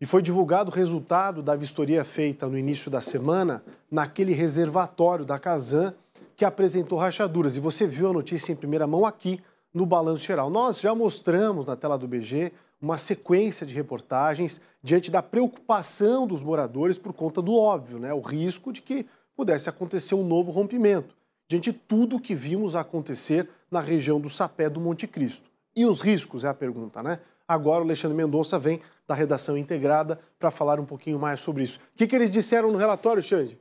E foi divulgado o resultado da vistoria feita no início da semana naquele reservatório da Casan que apresentou rachaduras. E você viu a notícia em primeira mão aqui no Balanço Geral. Nós já mostramos na tela do BG uma sequência de reportagens diante da preocupação dos moradores por conta do óbvio, né? o risco de que pudesse acontecer um novo rompimento, diante de tudo que vimos acontecer na região do Sapé do Monte Cristo. E os riscos, é a pergunta, né? Agora o Alexandre Mendonça vem da redação integrada para falar um pouquinho mais sobre isso. O que, que eles disseram no relatório, Xande?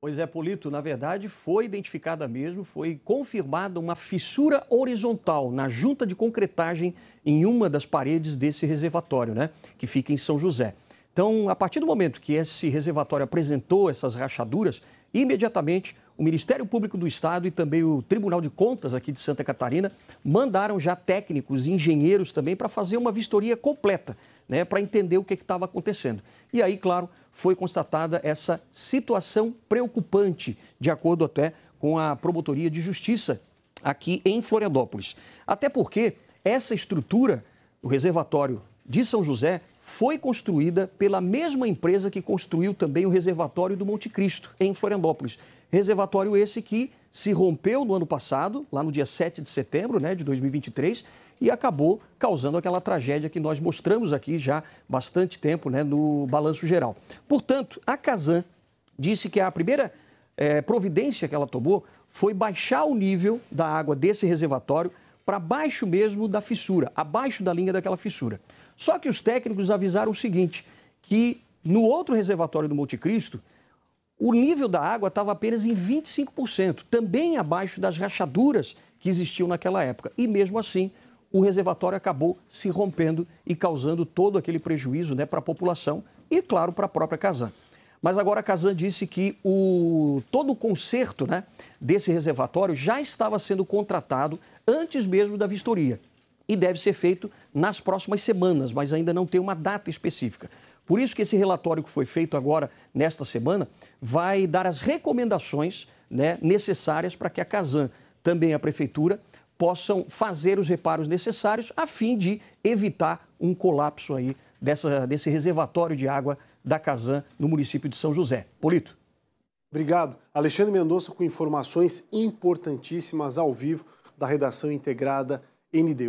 Pois é, Polito, na verdade foi identificada mesmo, foi confirmada uma fissura horizontal na junta de concretagem em uma das paredes desse reservatório, né, que fica em São José. Então, a partir do momento que esse reservatório apresentou essas rachaduras, imediatamente o Ministério Público do Estado e também o Tribunal de Contas aqui de Santa Catarina mandaram já técnicos, engenheiros também, para fazer uma vistoria completa, né, para entender o que estava acontecendo. E aí, claro, foi constatada essa situação preocupante, de acordo até com a Promotoria de Justiça aqui em Florianópolis. Até porque essa estrutura, o reservatório de São José, foi construída pela mesma empresa que construiu também o reservatório do Monte Cristo, em Florianópolis. Reservatório esse que se rompeu no ano passado, lá no dia 7 de setembro né, de 2023, e acabou causando aquela tragédia que nós mostramos aqui já bastante tempo né, no balanço geral. Portanto, a Casan disse que a primeira é, providência que ela tomou foi baixar o nível da água desse reservatório para baixo mesmo da fissura, abaixo da linha daquela fissura. Só que os técnicos avisaram o seguinte, que no outro reservatório do Monte Cristo, o nível da água estava apenas em 25%, também abaixo das rachaduras que existiam naquela época. E mesmo assim, o reservatório acabou se rompendo e causando todo aquele prejuízo né, para a população e, claro, para a própria Casan. Mas agora a Casan disse que o, todo o conserto né, desse reservatório já estava sendo contratado antes mesmo da vistoria e deve ser feito nas próximas semanas, mas ainda não tem uma data específica. Por isso que esse relatório que foi feito agora, nesta semana, vai dar as recomendações né, necessárias para que a Casan, também a Prefeitura, possam fazer os reparos necessários a fim de evitar um colapso aí dessa, desse reservatório de água da Casan no município de São José. Polito. Obrigado. Alexandre Mendonça com informações importantíssimas ao vivo da redação integrada ND.